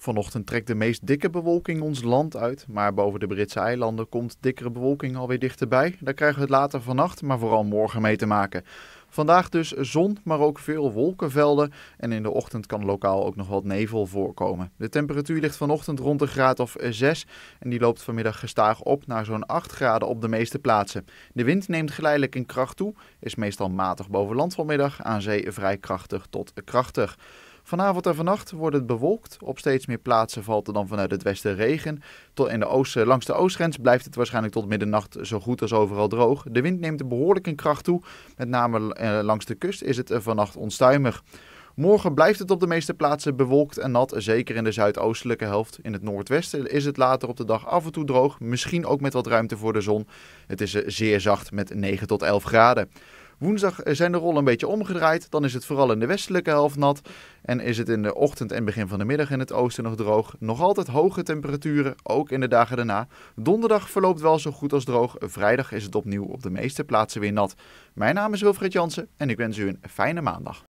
Vanochtend trekt de meest dikke bewolking ons land uit, maar boven de Britse eilanden komt dikkere bewolking alweer dichterbij. Daar krijgen we het later vannacht, maar vooral morgen mee te maken. Vandaag dus zon, maar ook veel wolkenvelden en in de ochtend kan lokaal ook nog wat nevel voorkomen. De temperatuur ligt vanochtend rond een graad of 6 en die loopt vanmiddag gestaag op naar zo'n 8 graden op de meeste plaatsen. De wind neemt geleidelijk in kracht toe, is meestal matig boven land vanmiddag, aan zee vrij krachtig tot krachtig. Vanavond en vannacht wordt het bewolkt. Op steeds meer plaatsen valt er dan vanuit het westen regen. Tot in de oosten, eh, langs de oostgrens blijft het waarschijnlijk tot middernacht zo goed als overal droog. De wind neemt behoorlijk in kracht toe. Met name eh, langs de kust is het eh, vannacht onstuimig. Morgen blijft het op de meeste plaatsen bewolkt en nat, zeker in de zuidoostelijke helft. In het noordwesten is het later op de dag af en toe droog, misschien ook met wat ruimte voor de zon. Het is zeer zacht met 9 tot 11 graden. Woensdag zijn de rollen een beetje omgedraaid. Dan is het vooral in de westelijke helft nat. En is het in de ochtend en begin van de middag in het oosten nog droog. Nog altijd hoge temperaturen, ook in de dagen daarna. Donderdag verloopt wel zo goed als droog. Vrijdag is het opnieuw op de meeste plaatsen weer nat. Mijn naam is Wilfried Jansen en ik wens u een fijne maandag.